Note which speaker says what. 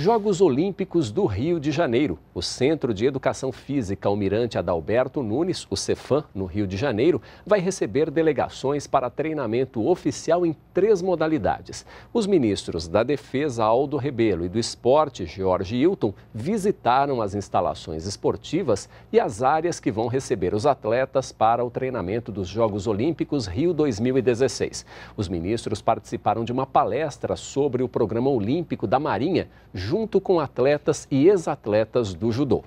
Speaker 1: Jogos Olímpicos do Rio de Janeiro. O Centro de Educação Física Almirante Adalberto Nunes, o Cefam, no Rio de Janeiro, vai receber delegações para treinamento oficial em três modalidades. Os ministros da Defesa, Aldo Rebelo, e do Esporte, Jorge Hilton, visitaram as instalações esportivas e as áreas que vão receber os atletas para o treinamento dos Jogos Olímpicos Rio 2016. Os ministros participaram de uma palestra sobre o programa olímpico da Marinha, junto com atletas e ex-atletas do judô.